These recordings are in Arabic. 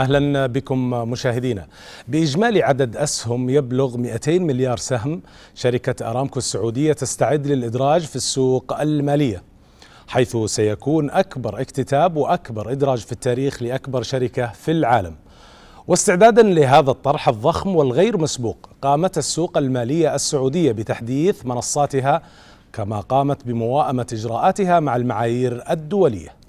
اهلا بكم مشاهدينا. باجمالي عدد اسهم يبلغ 200 مليار سهم، شركه ارامكو السعوديه تستعد للادراج في السوق الماليه. حيث سيكون اكبر اكتتاب واكبر ادراج في التاريخ لاكبر شركه في العالم. واستعدادا لهذا الطرح الضخم والغير مسبوق، قامت السوق الماليه السعوديه بتحديث منصاتها كما قامت بمواءمه اجراءاتها مع المعايير الدوليه.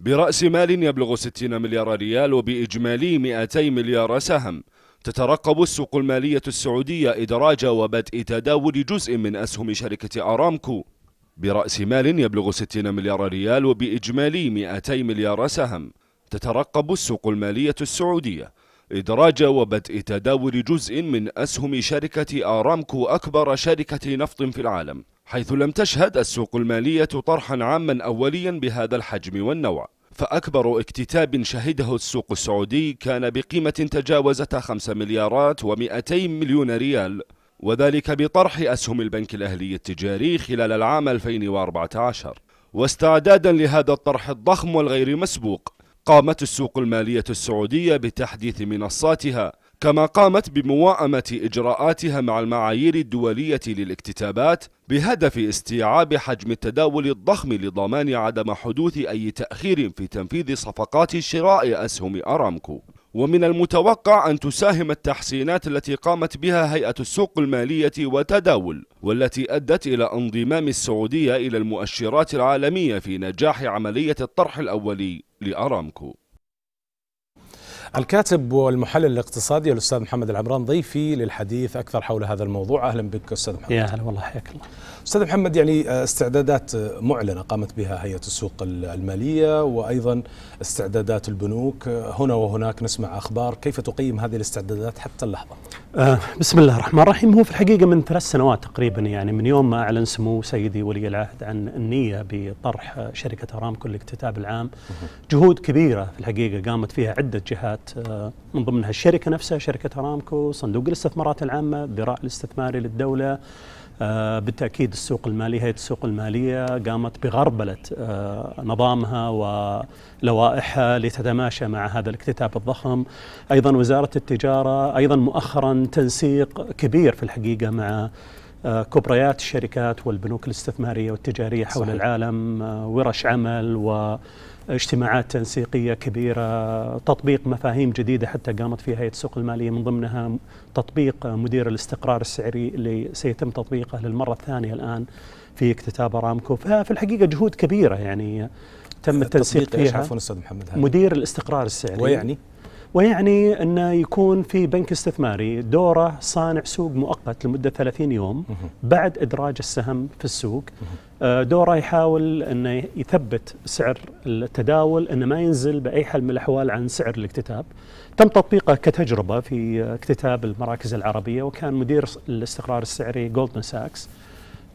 برأس مال يبلغ 60 مليار ريال وبإجمالي 200 مليار سهم تترقب السوق المالية السعودية إدراج وبدء تداول جزء من أسهم شركة أرامكو برأس مال يبلغ 60 مليار ريال وبإجمالي 200 مليار سهم تترقب السوق المالية السعودية إدراج وبدء تداول جزء من أسهم شركة أرامكو أكبر شركة نفط في العالم حيث لم تشهد السوق المالية طرحا عاما أوليا بهذا الحجم والنوع فأكبر اكتتاب شهده السوق السعودي كان بقيمة تجاوزت 5 مليارات و200 مليون ريال وذلك بطرح أسهم البنك الأهلي التجاري خلال العام 2014 واستعدادا لهذا الطرح الضخم والغير مسبوق قامت السوق المالية السعودية بتحديث منصاتها كما قامت بمواءمة إجراءاتها مع المعايير الدولية للاكتتابات بهدف استيعاب حجم التداول الضخم لضمان عدم حدوث أي تأخير في تنفيذ صفقات شراء أسهم أرامكو ومن المتوقع أن تساهم التحسينات التي قامت بها هيئة السوق المالية وتداول والتي أدت إلى انضمام السعودية إلى المؤشرات العالمية في نجاح عملية الطرح الأولي لأرامكو الكاتب والمحلل الاقتصادي الاستاذ محمد العمران ضيفي للحديث اكثر حول هذا الموضوع اهلا بك استاذ محمد يا هلا والله حياك الله استاذ محمد يعني استعدادات معلنه قامت بها هيئه السوق الماليه وايضا استعدادات البنوك هنا وهناك نسمع اخبار كيف تقيم هذه الاستعدادات حتى اللحظه آه، بسم الله الرحمن الرحيم هو في الحقيقه من ثلاث سنوات تقريبا يعني من يوم ما اعلن سمو سيدي ولي العهد عن النيه بطرح شركه ارامكو للاكتتاب العام جهود كبيره في الحقيقه قامت فيها عده جهات شركات آه، من ضمنها الشركة نفسها شركة أرامكو صندوق الاستثمارات العامة الذراع الاستثماري للدولة آه، بالتأكيد السوق المالية هيئة السوق المالية قامت بغربلة آه، نظامها ولوائحها لتتماشى مع هذا الاكتتاب الضخم أيضا وزارة التجارة أيضا مؤخرا تنسيق كبير في الحقيقة مع كبريات الشركات والبنوك الاستثمارية والتجارية حول صحيح. العالم ورش عمل و اجتماعات تنسيقية كبيرة تطبيق مفاهيم جديدة حتى قامت فيها هيئة السوق المالية من ضمنها تطبيق مدير الاستقرار السعري اللي سيتم تطبيقه للمرة الثانية الآن في اكتتاب ارامكو ففي الحقيقه جهود كبيره يعني تم التنسيق فيها عفوا استاذ محمد مدير الاستقرار السعري ويعني ويعني أنه يكون في بنك استثماري دوره صانع سوق مؤقت لمدة 30 يوم بعد إدراج السهم في السوق آه، دوره يحاول أنه يثبت سعر التداول أنه ما ينزل بأي حال من الأحوال عن سعر الاكتتاب تم تطبيقه كتجربة في اكتتاب المراكز العربية وكان مدير الاستقرار السعري جولدن ساكس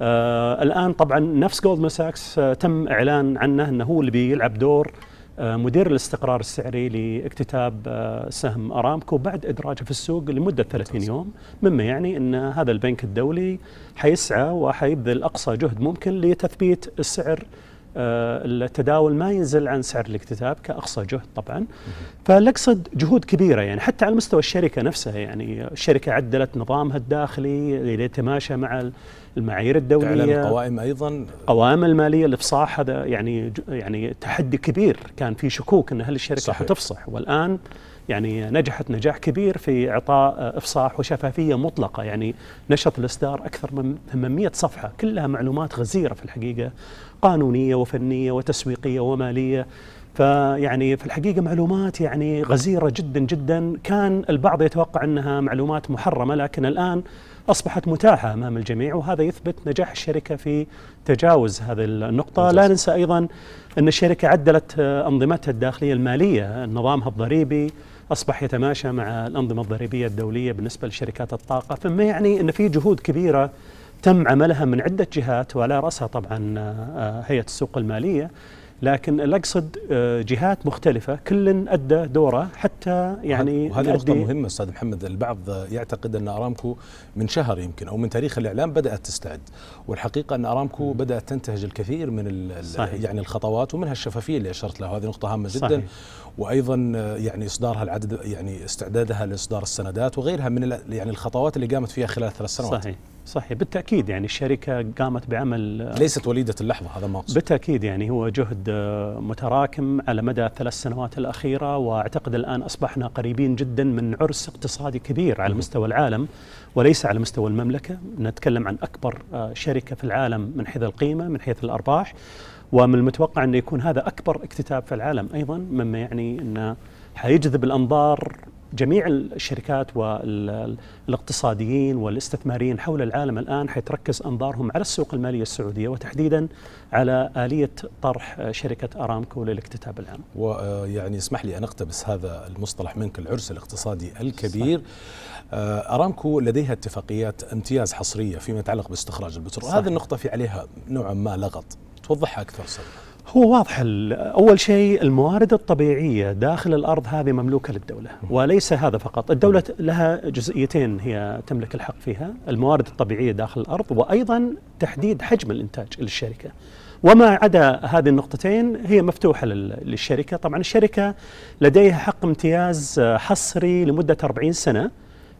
آه الان طبعا نفس جولدن ساكس آه تم اعلان عنه انه هو اللي بيلعب دور آه، مدير الاستقرار السعري لاكتتاب آه، سهم ارامكو بعد ادراجه في السوق لمده 30 يوم، مما يعني ان هذا البنك الدولي حيسعى وحيبذل اقصى جهد ممكن لتثبيت السعر آه، التداول ما ينزل عن سعر الاكتتاب كاقصى جهد طبعا فالاقصد جهود كبيره يعني حتى على مستوى الشركه نفسها يعني الشركه عدلت نظامها الداخلي ليتماشى مع المعايير الدوليه تعلن القوائم ايضا قوائم الماليه الافصاح هذا يعني يعني تحدي كبير كان في شكوك ان هل الشركه صحيح. هتفصح والان يعني نجحت نجاح كبير في اعطاء آه، افصاح وشفافيه مطلقه يعني نشط الاصدار اكثر من 800 صفحه كلها معلومات غزيره في الحقيقه قانونيه وفنيه وتسويقيه وماليه فيعني في الحقيقه معلومات يعني غزيره جدا جدا كان البعض يتوقع انها معلومات محرمه لكن الان أصبحت متاحة أمام الجميع وهذا يثبت نجاح الشركة في تجاوز هذه النقطة لا ننسى أيضا أن الشركة عدلت آه، أنظمتها الداخلية المالية نظامها الضريبي أصبح يتماشى مع الأنظمة الضريبية الدولية بالنسبة لشركات الطاقة فما يعني أن في جهود كبيرة تم عملها من عدة جهات وعلى رأسها طبعا آه، آه، هيئة السوق المالية لكن الاقصد آه، جهات مختلفه كل ادى دوره حتى يعني وهذه نقطه مهمه استاذ محمد البعض يعتقد ان ارامكو من شهر يمكن او من تاريخ الاعلام بدات تستعد والحقيقه ان ارامكو بدات تنتهج الكثير من صحيح. يعني الخطوات ومنها الشفافيه اللي اشرت لها وهذه نقطه هامه جدا صحيح. وايضا آه، يعني اصدارها العدد يعني استعدادها لاصدار السندات وغيرها من يعني الخطوات اللي قامت فيها خلال ثلاث سنوات صحيح صحيح بالتاكيد يعني الشركه قامت بعمل ليست وليده اللحظه هذا ما اقصد بالتاكيد يعني هو جهد متراكم على مدى الثلاث سنوات الاخيره واعتقد الان اصبحنا قريبين جدا من عرس اقتصادي كبير على مستوى العالم وليس على مستوى المملكه نتكلم عن اكبر آه، شركه في العالم من حيث القيمه من حيث الارباح ومن المتوقع انه يكون هذا اكبر اكتتاب في العالم ايضا مما يعني انه حيجذب الانظار جميع الشركات والاقتصاديين والاستثماريين حول العالم الآن حيتركز أنظارهم على السوق المالية السعودية وتحديدا على آلية طرح شركة أرامكو للاكتتاب العام ويعني اسمح لي أن أقتبس هذا المصطلح منك العرس الاقتصادي الكبير صحيح. آه، أرامكو لديها اتفاقيات امتياز حصرية فيما يتعلق باستخراج البترول هذه النقطة في عليها نوعا ما لغط توضحها أكثر سنة هو واضح أول شيء الموارد الطبيعية داخل الأرض هذه مملوكة للدولة وليس هذا فقط الدولة لها جزئيتين هي تملك الحق فيها الموارد الطبيعية داخل الأرض وأيضا تحديد حجم الإنتاج للشركة وما عدا هذه النقطتين هي مفتوحة للشركة طبعا الشركة لديها حق امتياز حصري لمدة 40 سنة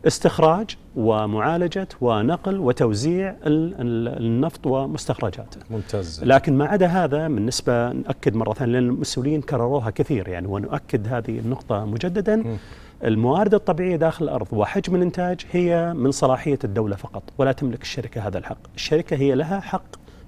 استخراج ومعالجة ونقل وتوزيع النفط ومستخرجاته ممتاز لكن ما عدا هذا بالنسبة نأكد مرة ثانية لأن المسؤولين كرروها كثير يعني ونؤكد هذه النقطة مجددا م. الموارد الطبيعية داخل الأرض وحجم الإنتاج هي من صلاحية الدولة فقط ولا تملك الشركة هذا الحق الشركة هي لها حق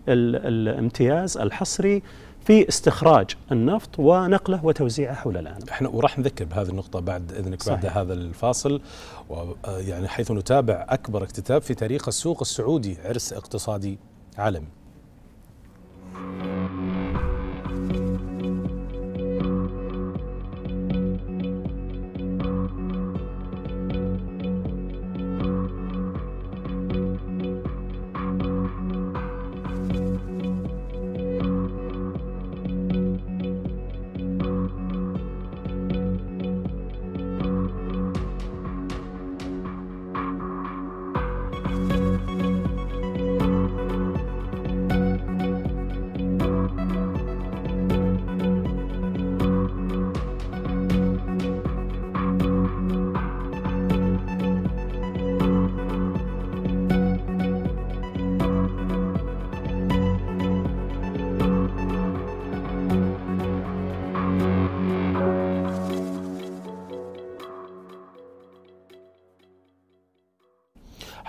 الامتياز الحصري في استخراج النفط ونقله وتوزيعه حول العالم. احنا وراح نذكر بهذه النقطه بعد اذنك صحيح. بعد هذا الفاصل ويعني آه، حيث نتابع اكبر اكتتاب في تاريخ السوق السعودي عرس اقتصادي عالمي.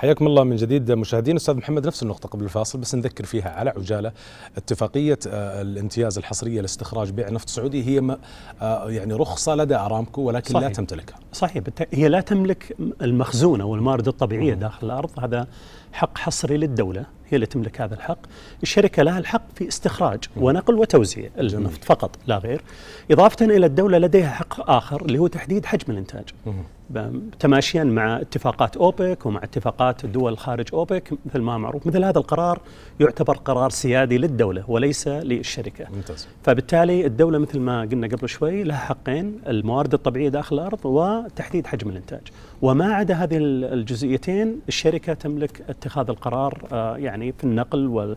حياكم الله من جديد مشاهدين استاذ محمد نفس النقطه قبل الفاصل بس نذكر فيها على عجاله اتفاقيه آه، الامتياز الحصريه لاستخراج بيع نفط سعودي هي آه، يعني رخصه لدى ارامكو ولكن صحيح. لا تمتلكها صحيح هي لا تملك المخزون او الموارد الطبيعيه داخل الارض هذا حق حصري للدولة هي اللي تملك هذا الحق الشركة لها الحق في استخراج ونقل وتوزيع النفط فقط لا غير إضافة إلى الدولة لديها حق آخر اللي هو تحديد حجم الإنتاج تماشيا مع اتفاقات أوبك ومع اتفاقات الدول خارج أوبك مثل ما معروف مثل هذا القرار يعتبر قرار سيادي للدولة وليس للشركة ممتاز. فبالتالي الدولة مثل ما قلنا قبل شوي لها حقين الموارد الطبيعية داخل الأرض وتحديد حجم الإنتاج وما عدا هذه الجزئيتين الشركه تملك اتخاذ القرار آه، يعني في النقل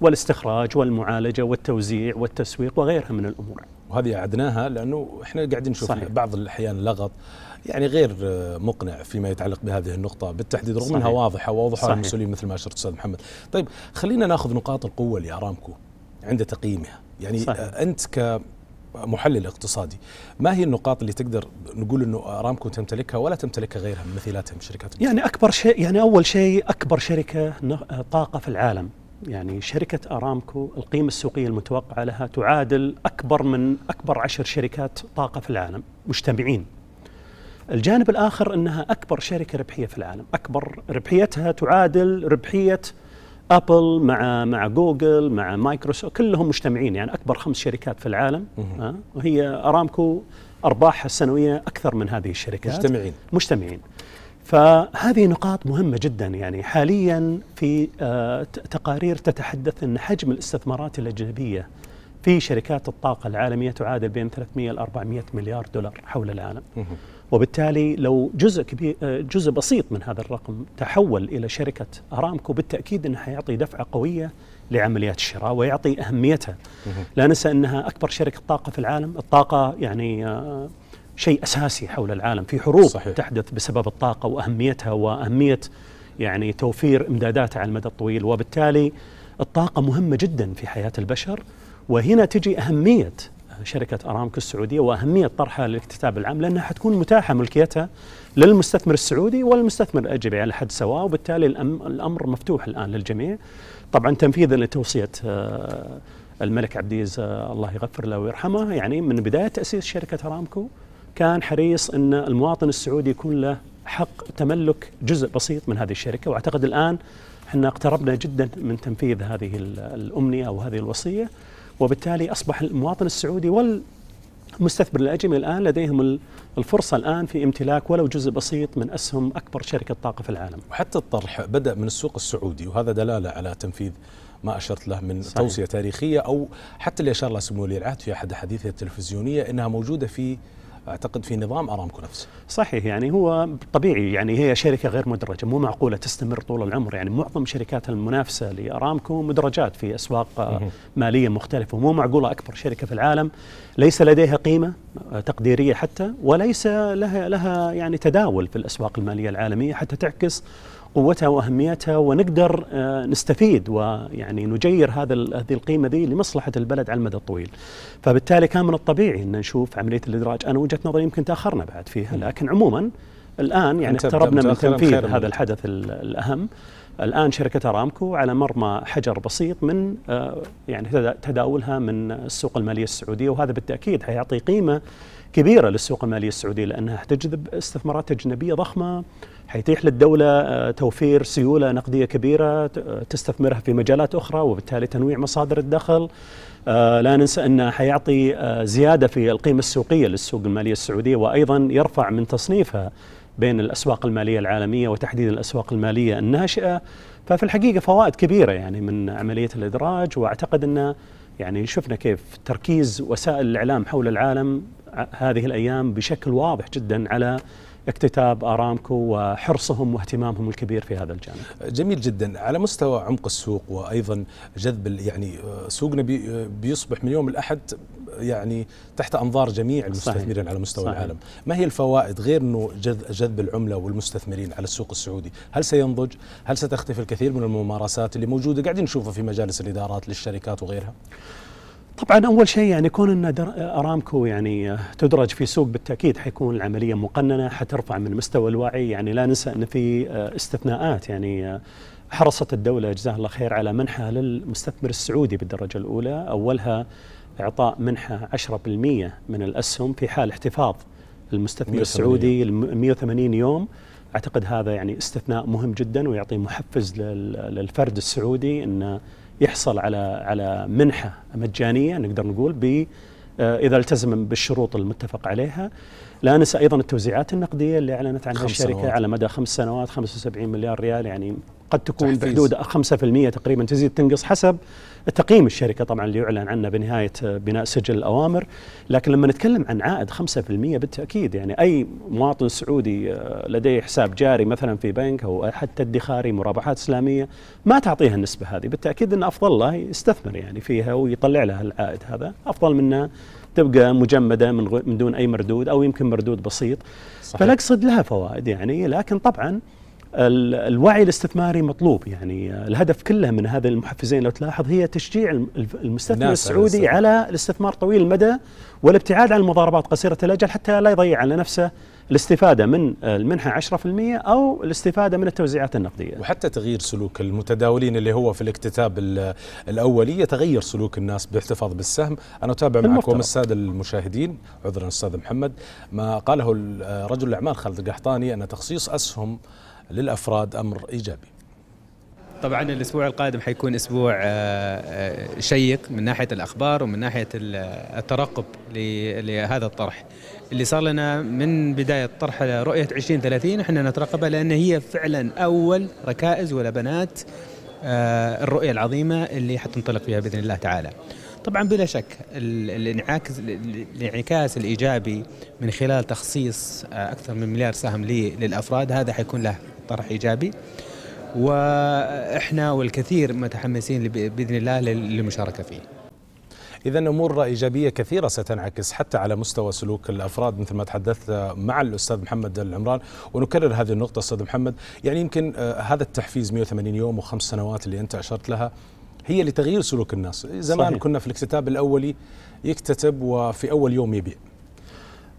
والاستخراج والمعالجه والتوزيع والتسويق وغيرها من الامور. وهذه اعدناها لانه احنا قاعدين نشوف صحيح. بعض الاحيان لغط يعني غير آه، مقنع فيما يتعلق بهذه النقطة بالتحديد رغم انها واضحة واوضحها المسؤولين مثل ما اشرت استاذ محمد. طيب خلينا ناخذ نقاط القوة لارامكو عند تقييمها، يعني صحيح. آه، انت ك محلل اقتصادي ما هي النقاط اللي تقدر نقول انه ارامكو تمتلكها ولا تمتلكها غيرها من مثيلاتها من شركات يعني اكبر شيء يعني اول شيء اكبر شركه طاقه في العالم يعني شركة أرامكو القيمة السوقية المتوقعة لها تعادل أكبر من أكبر عشر شركات طاقة في العالم مجتمعين الجانب الآخر أنها أكبر شركة ربحية في العالم أكبر ربحيتها تعادل ربحية ابل مع مع جوجل مع مايكروسوفت كلهم مجتمعين يعني اكبر خمس شركات في العالم مه. وهي ارامكو ارباحها السنويه اكثر من هذه الشركات مجتمعين مجتمعين فهذه نقاط مهمة جدا يعني حاليا في آه، تقارير تتحدث أن حجم الاستثمارات الأجنبية في شركات الطاقة العالمية تعادل بين 300 إلى 400 مليار دولار حول العالم وبالتالي لو جزء كبير آه، جزء بسيط من هذا الرقم تحول الى شركه ارامكو بالتاكيد انه حيعطي دفعه قويه لعمليات الشراء ويعطي اهميتها. لا ننسى انها اكبر شركه طاقه في العالم، الطاقه يعني آه، شيء اساسي حول العالم، في حروب صحيح. تحدث بسبب الطاقه واهميتها واهميه يعني توفير امداداتها على المدى الطويل، وبالتالي الطاقه مهمه جدا في حياه البشر وهنا تجي اهميه شركه ارامكو السعوديه واهميه طرحها للاكتتاب العام لانها حتكون متاحه ملكيتها للمستثمر السعودي والمستثمر الاجنبي على حد سواء وبالتالي الامر مفتوح الان للجميع طبعا تنفيذا لتوصيه آه، الملك عبد العزيز آه، الله يغفر له ويرحمه يعني من بدايه تاسيس شركه ارامكو كان حريص ان المواطن السعودي يكون له حق تملك جزء بسيط من هذه الشركه واعتقد الان احنا اقتربنا جدا من تنفيذ هذه الامنيه او هذه الوصيه وبالتالي أصبح المواطن السعودي وال الاجنبي الان لديهم الفرصه الان في امتلاك ولو جزء بسيط من اسهم اكبر شركه طاقه في العالم. وحتى الطرح بدا من السوق السعودي وهذا دلاله على تنفيذ ما اشرت له من صحيح. توصيه تاريخيه او حتى اللي اشار له سمو ولي العهد في احد احاديثه التلفزيونيه انها موجوده في اعتقد في نظام ارامكو نفسه. صحيح يعني هو طبيعي يعني هي شركه غير مدرجه مو معقوله تستمر طول العمر يعني معظم شركات المنافسه لارامكو مدرجات في اسواق ماليه مختلفه ومو معقوله اكبر شركه في العالم ليس لديها قيمه تقديريه حتى وليس لها لها يعني تداول في الاسواق الماليه العالميه حتى تعكس قوتها واهميتها ونقدر آه، نستفيد ويعني نجير هذا هذه القيمه ذي لمصلحه البلد على المدى الطويل. فبالتالي كان من الطبيعي ان نشوف عمليه الادراج، انا وجهه نظري يمكن تاخرنا بعد فيها لكن عموما الان يعني اقتربنا من تنفيذ هذا الحدث الاهم. الان شركه ارامكو على مرمى حجر بسيط من آه، يعني تداولها من السوق الماليه السعوديه وهذا بالتاكيد حيعطي قيمه كبيره للسوق الماليه السعوديه لانها حتجذب استثمارات اجنبيه ضخمه حيتيح للدولة آه، توفير سيولة نقدية كبيرة آه، تستثمرها في مجالات أخرى وبالتالي تنويع مصادر الدخل آه، لا ننسى أنه حيعطي زيادة في القيمة السوقية للسوق المالية السعودية وأيضا يرفع من تصنيفها بين الأسواق المالية العالمية وتحديدا الأسواق المالية الناشئة ففي الحقيقة فوائد كبيرة يعني من عملية الإدراج وأعتقد أنه يعني شفنا كيف تركيز وسائل الإعلام حول العالم هذه الأيام بشكل واضح جدا على اكتتاب ارامكو وحرصهم واهتمامهم الكبير في هذا الجانب. جميل جدا على مستوى عمق السوق وايضا جذب يعني آه، سوقنا بي آه، بيصبح من يوم الاحد يعني تحت انظار جميع المستثمرين صحيح. على مستوى صحيح. العالم، ما هي الفوائد غير انه جذب العمله والمستثمرين على السوق السعودي، هل سينضج؟ هل ستختفي الكثير من الممارسات اللي موجوده قاعدين نشوفها في مجالس الادارات للشركات وغيرها؟ طبعا اول شيء يعني كون ان ارامكو يعني تدرج في سوق بالتاكيد حيكون العمليه مقننه حترفع من مستوى الوعي يعني لا ننسى ان في آه، استثناءات يعني آه، حرصت الدوله جزاها الله خير على منحه للمستثمر السعودي بالدرجه الاولى اولها اعطاء منحه 10% من الاسهم في حال احتفاظ المستثمر السعودي 180 يوم اعتقد هذا يعني استثناء مهم جدا ويعطي محفز للفرد السعودي انه يحصل على على منحه مجانيه نقدر نقول ب آه، اذا التزم بالشروط المتفق عليها لا ننسى ايضا التوزيعات النقديه اللي اعلنت عنها الشركه سنوات. على مدى خمس سنوات 75 مليار ريال يعني قد تكون بحدود 5% تقريبا تزيد تنقص حسب تقييم الشركه طبعا اللي يعلن عنه بنهايه بناء سجل الاوامر، لكن لما نتكلم عن عائد 5% بالتاكيد يعني اي مواطن سعودي آه، لديه حساب جاري مثلا في بنك او حتى ادخاري مرابحات اسلاميه ما تعطيها النسبه هذه، بالتاكيد ان افضل له يستثمر يعني فيها ويطلع لها العائد هذا، افضل منه تبقى مجمده من من دون اي مردود او يمكن مردود بسيط. صحيح. فنقصد لها فوائد يعني لكن طبعا الوعي الاستثماري مطلوب يعني الهدف كله من هذه المحفزين لو تلاحظ هي تشجيع المستثمر السعودي على الاستثمار طويل المدى والابتعاد عن المضاربات قصيرة الأجل حتى لا يضيع على نفسه الاستفادة من المنحة 10% أو الاستفادة من التوزيعات النقدية وحتى تغيير سلوك المتداولين اللي هو في الاكتتاب الأولي يتغير سلوك الناس باحتفاظ بالسهم أنا أتابع معكم السادة المشاهدين عذرا أستاذ محمد ما قاله رجل الأعمال خالد القحطاني أن تخصيص أسهم للأفراد أمر إيجابي طبعا الاسبوع القادم حيكون اسبوع آه، آه، شيق من ناحيه الاخبار ومن ناحيه آه، الترقب لهذا الطرح اللي صار لنا من بدايه طرح رؤيه 2030 احنا نترقبها لان هي فعلا اول ركائز ولبنات الرؤيه العظيمه اللي حتنطلق فيها باذن الله تعالى. طبعا بلا شك الانعكاس الانعكاس الايجابي من خلال تخصيص اكثر من مليار سهم للافراد هذا حيكون له طرح ايجابي واحنا والكثير متحمسين باذن الله للمشاركه فيه. إذا أمور إيجابية كثيرة ستنعكس حتى على مستوى سلوك الأفراد مثل ما تحدثت مع الأستاذ محمد العمران ونكرر هذه النقطة أستاذ محمد يعني يمكن آه، هذا التحفيز 180 يوم وخمس سنوات اللي أنت أشرت لها هي لتغيير سلوك الناس زمان صحيح. كنا في الاكتتاب الأولي يكتتب وفي أول يوم يبيع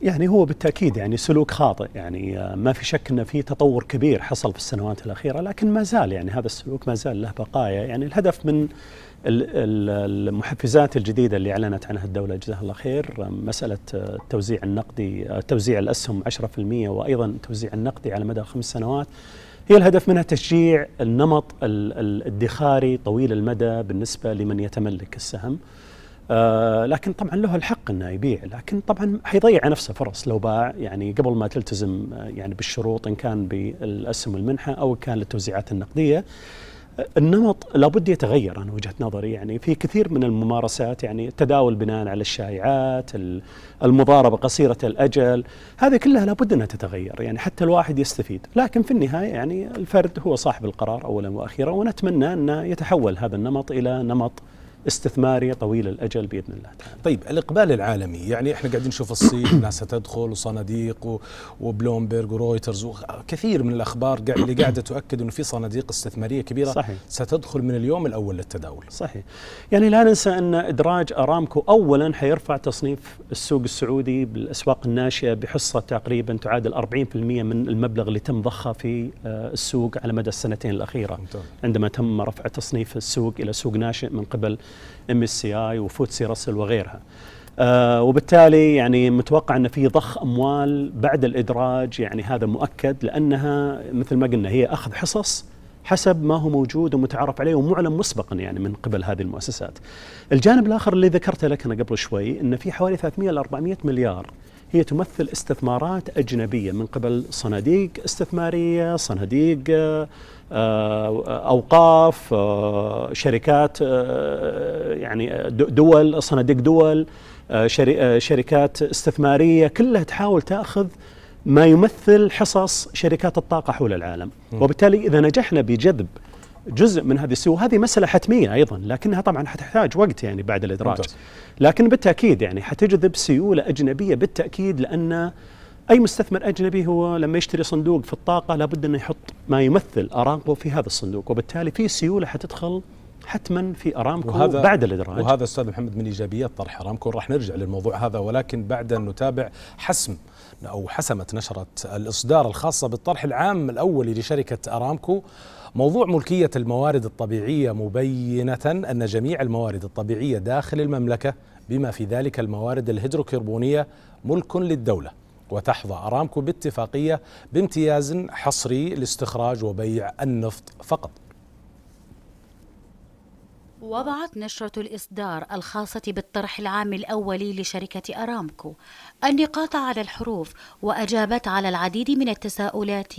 يعني هو بالتاكيد يعني سلوك خاطئ يعني آه، ما في شك ان في تطور كبير حصل في السنوات الاخيره لكن ما زال يعني هذا السلوك ما زال له بقايا يعني الهدف من المحفزات الجديده اللي اعلنت عنها الدوله جزاها الله خير آه، مساله التوزيع آه، النقدي توزيع الاسهم 10% وايضا توزيع النقدي على مدى خمس سنوات هي الهدف منها تشجيع النمط الادخاري طويل المدى بالنسبه لمن يتملك السهم آه، لكن طبعا له الحق انه يبيع لكن طبعا حيضيع نفسه فرص لو باع يعني قبل ما تلتزم آه، يعني بالشروط ان كان بالاسهم المنحه او كان للتوزيعات النقديه آه، النمط لابد يتغير انا وجهه نظري يعني في كثير من الممارسات يعني التداول بناء على الشائعات المضاربه قصيره الاجل هذه كلها لابد انها تتغير يعني حتى الواحد يستفيد لكن في النهايه يعني الفرد هو صاحب القرار اولا واخيرا ونتمنى ان يتحول هذا النمط الى نمط استثماري طويل الأجل بإذن الله تعالى. طيب الإقبال العالمي يعني إحنا قاعدين نشوف الصين ناس تدخل وصناديق وبلومبرج ورويترز وكثير من الأخبار اللي قاعدة تؤكد أنه في صناديق استثمارية كبيرة صحيح. ستدخل من اليوم الأول للتداول صحيح يعني لا ننسى أن إدراج أرامكو أولا حيرفع تصنيف السوق السعودي بالأسواق الناشئة بحصة تقريبا تعادل 40% من المبلغ اللي تم ضخه في آه، السوق على مدى السنتين الأخيرة ممتاز. عندما تم رفع تصنيف السوق إلى سوق ناشئ من قبل ام اس سي اي وفوتسي راسل وغيرها. آه وبالتالي يعني متوقع ان في ضخ اموال بعد الادراج يعني هذا مؤكد لانها مثل ما قلنا هي اخذ حصص حسب ما هو موجود ومتعارف عليه ومعلن مسبقا يعني من قبل هذه المؤسسات. الجانب الاخر اللي ذكرته لك انا قبل شوي ان في حوالي 300 ل 400 مليار هي تمثل استثمارات اجنبيه من قبل صناديق استثماريه، صناديق آه آه، اوقاف آه، شركات آه، يعني دول صناديق دول شركات استثماريه كلها تحاول تاخذ ما يمثل حصص شركات الطاقه حول العالم وبالتالي اذا نجحنا بجذب جزء من هذه السوق هذه مسألة حتمية أيضا لكنها طبعا حتحتاج وقت يعني بعد الإدراج لكن بالتأكيد يعني حتجذب سيولة أجنبية بالتأكيد لأن اي مستثمر اجنبي هو لما يشتري صندوق في الطاقه لابد انه يحط ما يمثل ارامكو في هذا الصندوق وبالتالي في سيوله حتدخل حتما في ارامكو وهذا بعد الادراج وهذا استاذ محمد من ايجابيات طرح ارامكو راح نرجع للموضوع هذا ولكن بعد ان نتابع حسم او حسمت نشره الاصدار الخاصه بالطرح العام الاولي لشركه ارامكو موضوع ملكية الموارد الطبيعية مبينة أن جميع الموارد الطبيعية داخل المملكة بما في ذلك الموارد الهيدروكربونية ملك للدولة وتحظى أرامكو باتفاقية بامتياز حصري لاستخراج وبيع النفط فقط وضعت نشرة الإصدار الخاصة بالطرح العام الأولي لشركة أرامكو النقاط على الحروف وأجابت على العديد من التساؤلات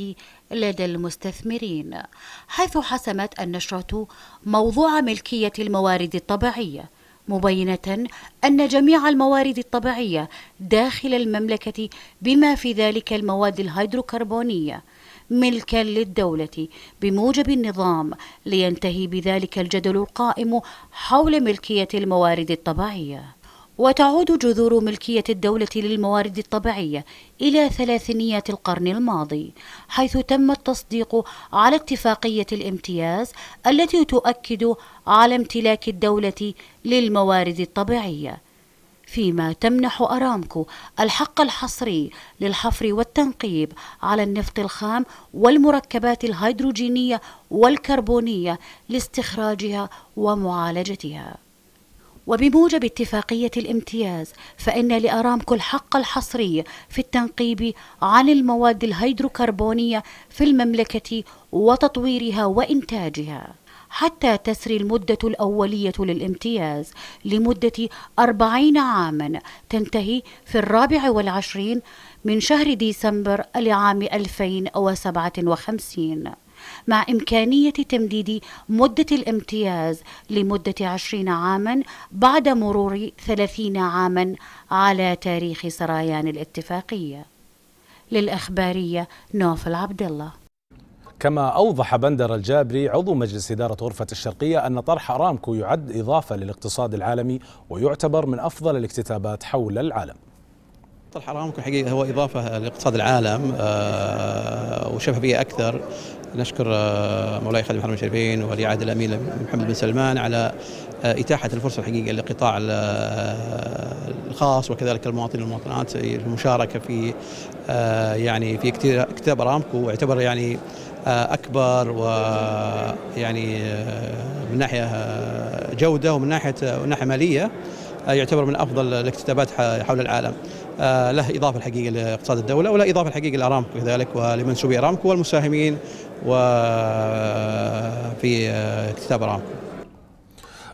لدى المستثمرين حيث حسمت النشرة موضوع ملكية الموارد الطبيعية مبينة أن جميع الموارد الطبيعية داخل المملكة بما في ذلك المواد الهيدروكربونية ملكا للدولة بموجب النظام لينتهي بذلك الجدل القائم حول ملكية الموارد الطبيعية وتعود جذور ملكية الدولة للموارد الطبيعية إلى ثلاثينيات القرن الماضي حيث تم التصديق على اتفاقية الامتياز التي تؤكد على امتلاك الدولة للموارد الطبيعية فيما تمنح أرامكو الحق الحصري للحفر والتنقيب على النفط الخام والمركبات الهيدروجينية والكربونية لاستخراجها ومعالجتها وبموجب اتفاقية الامتياز فإن لأرامكو الحق الحصري في التنقيب عن المواد الهيدروكربونية في المملكة وتطويرها وإنتاجها حتى تسري المدة الأولية للامتياز لمدة أربعين عاما تنتهي في الرابع والعشرين من شهر ديسمبر لعام 2057 مع إمكانية تمديد مدة الامتياز لمدة عشرين عاما بعد مرور ثلاثين عاما على تاريخ سريان الاتفاقية للأخبارية نوفل عبد الله كما أوضح بندر الجابري عضو مجلس إدارة غرفة الشرقية أن طرح أرامكو يعد إضافة للاقتصاد العالمي ويعتبر من أفضل الاكتتابات حول العالم الطلحة رامكو حقيقة هو إضافة لاقتصاد العالم آه، وشفافية أكثر نشكر آه، مولاي خادم الحرمين الشريفين ولي عهد الأمين محمد بن سلمان على آه، إتاحة الفرصة الحقيقة للقطاع الخاص وكذلك المواطنين والمواطنات المشاركة في يعني في كتاب ارامكو واعتبر يعني اكبر ويعني من ناحيه جوده ومن ناحيه من ناحيه ماليه آه، يعتبر من افضل الاكتتابات حول العالم آه، له اضافه الحقيقه لاقتصاد الدوله وله اضافه الحقيقه لارامكو كذلك ولمنسوبي ارامكو والمساهمين وفي آه، اكتتاب ارامكو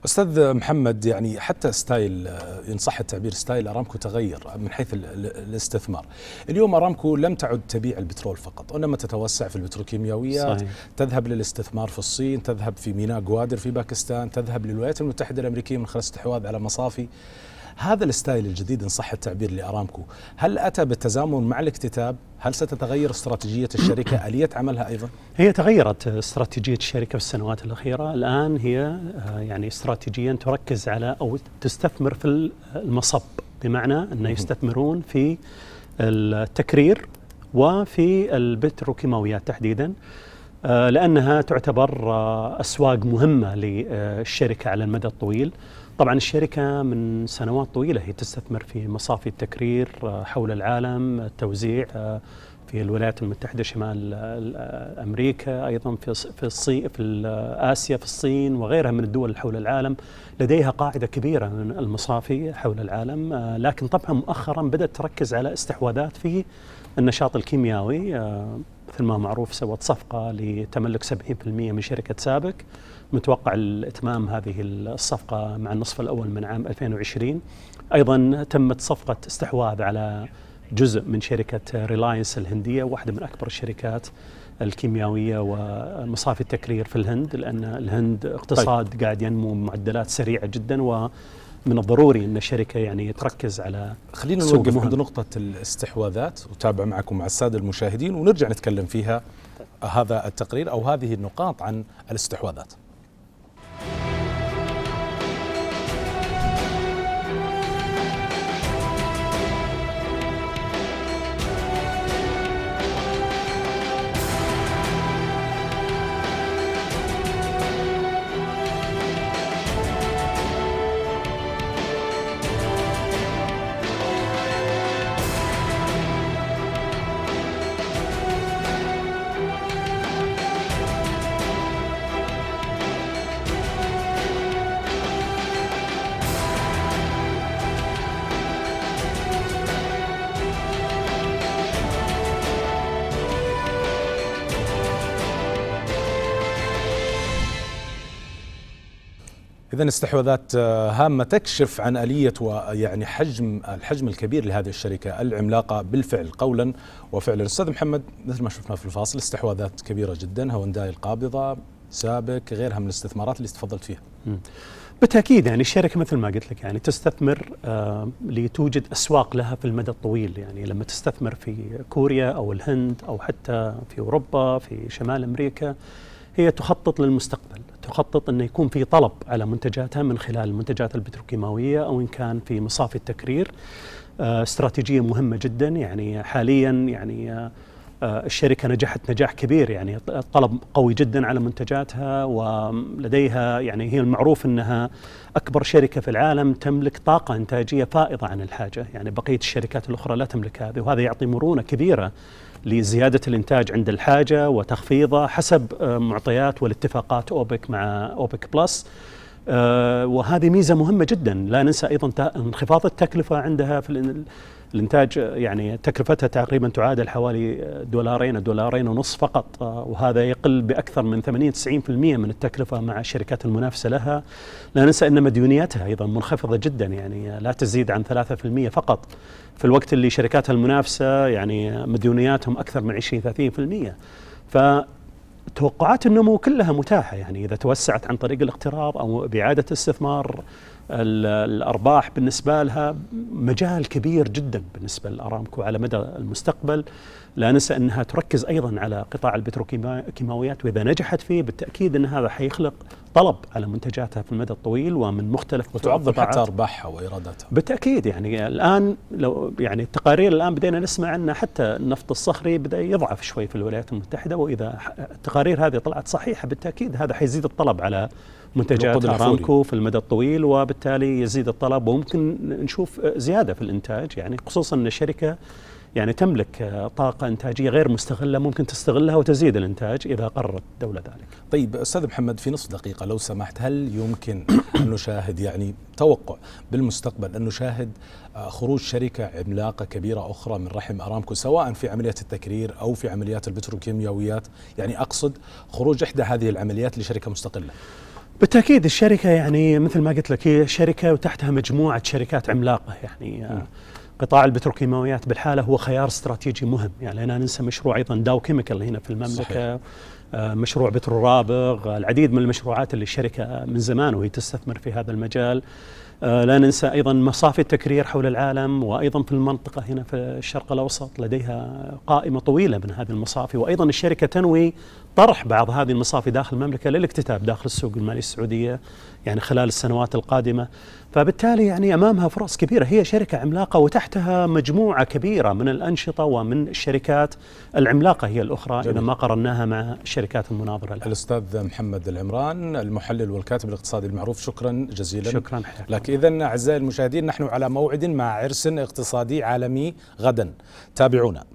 استاذ محمد يعني حتى ستايل آه، ان صح التعبير ستايل ارامكو تغير من حيث الاستثمار. اليوم ارامكو لم تعد تبيع البترول فقط، انما تتوسع في البتروكيماويات، صحيح. تذهب للاستثمار في الصين، تذهب في ميناء جوادر في باكستان، تذهب للولايات المتحده الامريكيه من خلال استحواذ على مصافي هذا الستايل الجديد إن صح التعبير لأرامكو هل أتى بالتزامن مع الاكتتاب هل ستتغير استراتيجية الشركة آلية عملها أيضا؟ هي تغيرت استراتيجية الشركة في السنوات الأخيرة الآن هي آه، يعني استراتيجيا تركز على أو تستثمر في المصب بمعنى أنه يستثمرون في التكرير وفي البتروكيماويات تحديدا آه، لأنها تعتبر آه، أسواق مهمة للشركة على المدى الطويل طبعا الشركة من سنوات طويلة هي تستثمر في مصافي التكرير آه، حول العالم التوزيع آه، في الولايات المتحدة شمال آه، أمريكا أيضا في في الصين في آسيا في الصين وغيرها من الدول حول العالم لديها قاعدة كبيرة من المصافي حول العالم لكن طبعا مؤخرا بدأت تركز على استحواذات في النشاط الكيميائي مثل ما معروف سوت صفقة لتملك 70% من شركة سابك متوقع الإتمام هذه الصفقة مع النصف الأول من عام 2020 أيضا تمت صفقة استحواذ على جزء من شركة ريلاينس الهندية واحدة من أكبر الشركات الكيميائية ومصافي التكرير في الهند لأن الهند طيب. اقتصاد طيب. قاعد ينمو بمعدلات سريعة جدا و من الضروري ان الشركه يعني تركز على خلينا نوقف عند نقطه الاستحواذات وتابع معكم مع الساده المشاهدين ونرجع نتكلم فيها هذا التقرير او هذه النقاط عن الاستحواذات. إذا استحواذات آه، هامة تكشف عن آلية ويعني آه، حجم الحجم الكبير لهذه الشركة العملاقة بالفعل قولا وفعلا أستاذ محمد مثل ما شفنا في الفاصل استحواذات كبيرة جدا هونداي القابضة سابق غيرها من الاستثمارات اللي تفضلت فيها بالتاكيد يعني الشركه مثل ما قلت لك يعني تستثمر آه لتوجد اسواق لها في المدى الطويل يعني لما تستثمر في كوريا او الهند او حتى في اوروبا في شمال امريكا هي تخطط للمستقبل تخطط أن يكون في طلب على منتجاتها من خلال المنتجات البتروكيماوية أو إن كان في مصافي التكرير آه، استراتيجية مهمة جدا يعني حاليا يعني آه، آه، الشركة نجحت نجاح كبير يعني الطلب قوي جدا على منتجاتها ولديها يعني هي المعروف أنها أكبر شركة في العالم تملك طاقة إنتاجية فائضة عن الحاجة يعني بقية الشركات الأخرى لا تملك هذه وهذا يعطي مرونة كبيرة لزيادة الإنتاج عند الحاجة وتخفيضه حسب آه، معطيات والاتفاقات أوبك مع أوبك بلس آه، وهذه ميزه مهمه جدا لا ننسى ايضا انخفاض التكلفه عندها في الانتاج يعني تكلفتها تقريبا تعادل حوالي دولارين دولارين ونص فقط آه، وهذا يقل باكثر من 80 90% من التكلفه مع الشركات المنافسه لها لا ننسى ان مديونيتها ايضا منخفضه جدا يعني لا تزيد عن 3% فقط في الوقت اللي شركاتها المنافسه يعني مديونياتهم اكثر من 20 30% ف توقعات النمو كلها متاحة يعني إذا توسعت عن طريق الاقتراض أو بإعادة استثمار الأرباح بالنسبة لها مجال كبير جدا بالنسبة لأرامكو على مدى المستقبل لا ننسى أنها تركز أيضا على قطاع البتروكيماويات وإذا نجحت فيه بالتأكيد أن هذا حيخلق طلب على منتجاتها في المدى الطويل ومن مختلف وتعظم حتى أرباحها وإيراداتها بالتأكيد يعني الآن لو يعني التقارير الآن بدينا نسمع أن حتى النفط الصخري بدأ يضعف شوي في الولايات المتحدة وإذا التقارير هذه طلعت صحيحة بالتأكيد هذا حيزيد الطلب على منتجات ارامكو في المدى الطويل وبالتالي يزيد الطلب وممكن نشوف زياده في الانتاج يعني خصوصا ان الشركه يعني تملك آه، طاقة إنتاجية غير مستغلة ممكن تستغلها وتزيد الإنتاج إذا قررت الدولة ذلك طيب أستاذ محمد في نصف دقيقة لو سمحت هل يمكن أن نشاهد يعني توقع بالمستقبل أن نشاهد آه، خروج شركة عملاقة كبيرة أخرى من رحم أرامكو سواء في عمليات التكرير أو في عمليات البتروكيماويات يعني أقصد خروج إحدى هذه العمليات لشركة مستقلة بالتأكيد الشركة يعني مثل ما قلت لك هي شركة وتحتها مجموعة شركات عملاقة يعني آه، م. قطاع البتروكيماويات بالحاله هو خيار استراتيجي مهم يعني لا ننسى مشروع ايضا داو كيميكال هنا في المملكه صحيح. آه، مشروع بترو رابغ العديد من المشروعات اللي الشركه من زمان وهي تستثمر في هذا المجال آه، لا ننسى ايضا مصافي التكرير حول العالم وايضا في المنطقه هنا في الشرق الاوسط لديها قائمه طويله من هذه المصافي وايضا الشركه تنوي طرح بعض هذه المصافي داخل المملكه للاكتتاب داخل السوق المالي السعوديه يعني خلال السنوات القادمه فبالتالي يعني امامها فرص كبيره هي شركه عملاقه وتحتها مجموعه كبيره من الانشطه ومن الشركات العملاقه هي الاخرى جميل. اذا ما قرناها مع الشركات المناظره لها. الاستاذ محمد العمران المحلل والكاتب الاقتصادي المعروف شكرا جزيلا شكرا لك اذا اعزائي المشاهدين نحن على موعد مع عرس اقتصادي عالمي غدا تابعونا